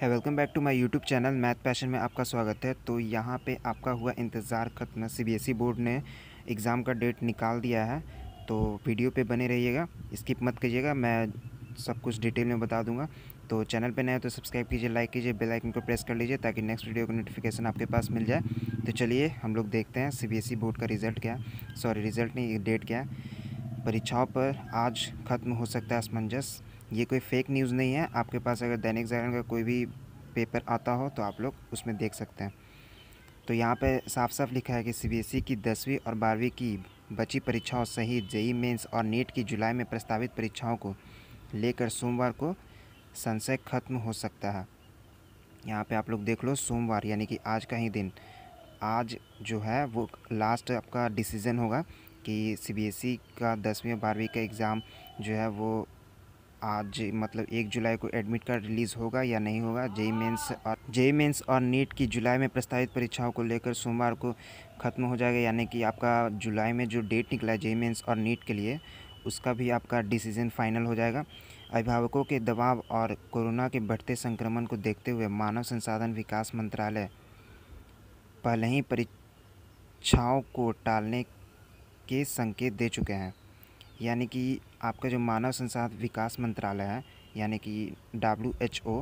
है welcome back to my YouTube channel math passion में आपका स्वागत है तो यहाँ पे आपका हुआ इंतज़ार खत्म सीबीएसई e बोर्ड ने एग्ज़ाम का डेट निकाल दिया है तो वीडियो पे बने रहिएगा स्किप मत कीजिएगा मैं सब कुछ डिटेल में बता दूंगा तो चैनल पे नए तो सब्सक्राइब कीजिए लाइक कीजिए बेल आइकन को प्रेस कर लीजिए ताकि नेक्स्ट वीडियो का नोटिफिकेशन आपके पास मिल जाए तो चलिए हम लोग देखते हैं ई e बोर्ड का रिज़ल्ट क्या है सॉरी रिज़ल्ट नहीं डेट क्या है परीक्षाओं पर आज खत्म हो सकता है असमंजस ये कोई फेक न्यूज़ नहीं है आपके पास अगर दैनिक जागरण का कोई भी पेपर आता हो तो आप लोग उसमें देख सकते हैं तो यहाँ पे साफ साफ लिखा है कि सीबीएसई e की दसवीं और बारहवीं की बची परीक्षाओं सहित जेई मेंस और नीट की जुलाई में प्रस्तावित परीक्षाओं को लेकर सोमवार को संशय खत्म हो सकता है यहाँ पे आप लोग देख लो सोमवार यानी कि आज का ही दिन आज जो है वो लास्ट आपका डिसीज़न होगा कि सीबीएसई e का दसवीं और बारहवीं का एग्ज़ाम जो है वो आज मतलब एक जुलाई को एडमिट कार्ड रिलीज़ होगा या नहीं होगा जेई मेंस और जेई मेंस और नीट की जुलाई में प्रस्तावित परीक्षाओं को लेकर सोमवार को ख़त्म हो जाएगा यानी कि आपका जुलाई में जो डेट निकला है जेई मेंस और नीट के लिए उसका भी आपका डिसीजन फाइनल हो जाएगा अभिभावकों के दबाव और कोरोना के बढ़ते संक्रमण को देखते हुए मानव संसाधन विकास मंत्रालय पहले ही परीक्षाओं को टालने के संकेत दे चुके हैं यानी कि आपका जो मानव संसाधन विकास मंत्रालय है यानी कि डब्ल्यू एच ओ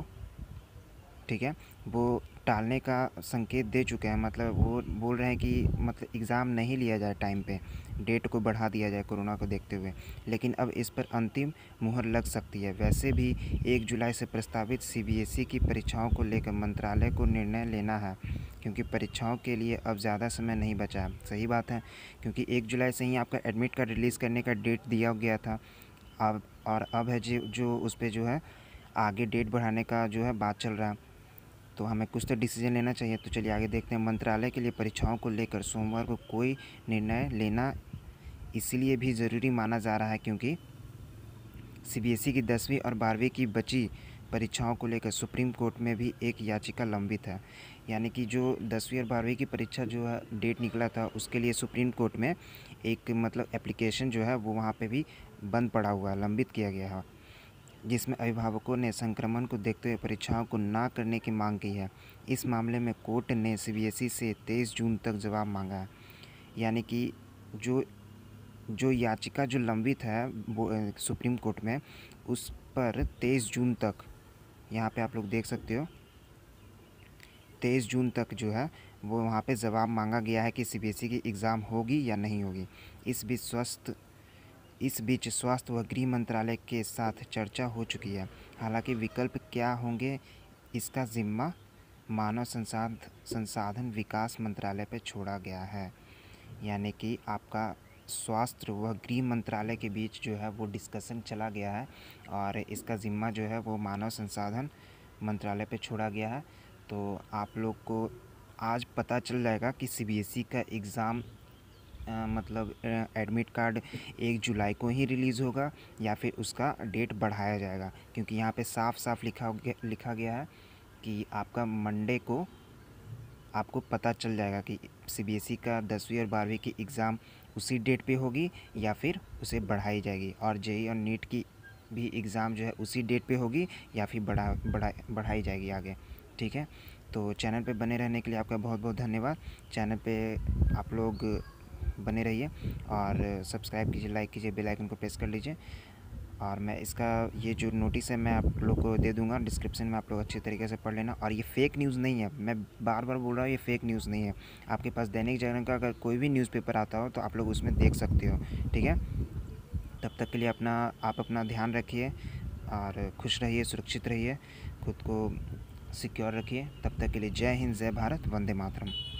ठीक है वो टालने का संकेत दे चुके हैं मतलब वो बोल रहे हैं कि मतलब एग्ज़ाम नहीं लिया जाए टाइम पे डेट को बढ़ा दिया जाए कोरोना को देखते हुए लेकिन अब इस पर अंतिम मुहर लग सकती है वैसे भी एक जुलाई से प्रस्तावित सीबीएसई की परीक्षाओं को लेकर मंत्रालय को निर्णय लेना है क्योंकि परीक्षाओं के लिए अब ज़्यादा समय नहीं बचा है सही बात है क्योंकि एक जुलाई से ही आपका एडमिट कार्ड रिलीज़ करने का डेट दिया गया था अब और अब है जो उस पर जो है आगे डेट बढ़ाने का जो है बात चल रहा है तो हमें कुछ तो डिसीजन लेना चाहिए तो चलिए आगे देखते हैं मंत्रालय के लिए परीक्षाओं को लेकर सोमवार को कोई निर्णय लेना इसलिए भी ज़रूरी माना जा रहा है क्योंकि सीबीएसई e की दसवीं और बारहवीं की बची परीक्षाओं को लेकर सुप्रीम कोर्ट में भी एक याचिका लंबित है यानी कि जो दसवीं और बारहवीं की परीक्षा जो है डेट निकला था उसके लिए सुप्रीम कोर्ट में एक मतलब एप्लीकेशन जो है वो वहाँ पे भी बंद पड़ा हुआ है लंबित किया गया है जिसमें अभिभावकों ने संक्रमण को देखते हुए परीक्षाओं को ना करने की मांग की है इस मामले में कोर्ट ने सीबीएसई से तेईस जून तक जवाब मांगा है यानी कि जो जो याचिका जो लंबित है सुप्रीम कोर्ट में उस पर तेईस जून तक यहाँ पे आप लोग देख सकते हो तेईस जून तक जो है वो वहाँ पे जवाब मांगा गया है कि सीबीएसई की एग्ज़ाम होगी या नहीं होगी इस बीच स्वस्थ इस बीच स्वास्थ्य व गृह मंत्रालय के साथ चर्चा हो चुकी है हालांकि विकल्प क्या होंगे इसका जिम्मा मानव संसाध संसाधन विकास मंत्रालय पर छोड़ा गया है यानी कि आपका स्वास्थ्य व गृह मंत्रालय के बीच जो है वो डिस्कशन चला गया है और इसका ज़िम्मा जो है वो मानव संसाधन मंत्रालय पर छोड़ा गया है तो आप लोग को आज पता चल जाएगा कि सीबीएसई का एग्ज़ाम मतलब एडमिट कार्ड एक जुलाई को ही रिलीज़ होगा या फिर उसका डेट बढ़ाया जाएगा क्योंकि यहाँ पे साफ साफ लिखा लिखा गया है कि आपका मंडे को आपको पता चल जाएगा कि सीबीएसई e का दसवीं और बारहवीं की एग्ज़ाम उसी डेट पे होगी या फिर उसे बढ़ाई जाएगी और जेई e और नीट की भी एग्ज़ाम जो है उसी डेट पे होगी या फिर बढ़ा बढ़ा बढ़ाई जाएगी आगे ठीक है तो चैनल पे बने रहने के लिए आपका बहुत बहुत धन्यवाद चैनल पे आप लोग बने रहिए और सब्सक्राइब कीजिए लाइक कीजिए बेल आइकन को प्रेस कर लीजिए और मैं इसका ये जो नोटिस है मैं आप लोग को दे दूंगा डिस्क्रिप्शन में आप लोग अच्छे तरीके से पढ़ लेना और ये फेक न्यूज़ नहीं है मैं बार बार बोल रहा हूँ ये फेक न्यूज़ नहीं है आपके पास दैनिक जागरण का अगर कोई भी न्यूज़पेपर आता हो तो आप लोग उसमें देख सकते हो ठीक है तब तक के लिए अपना आप अपना ध्यान रखिए और खुश रहिए सुरक्षित रहिए खुद को सिक्योर रखिए तब तक के लिए जय हिंद जय भारत वंदे मातरम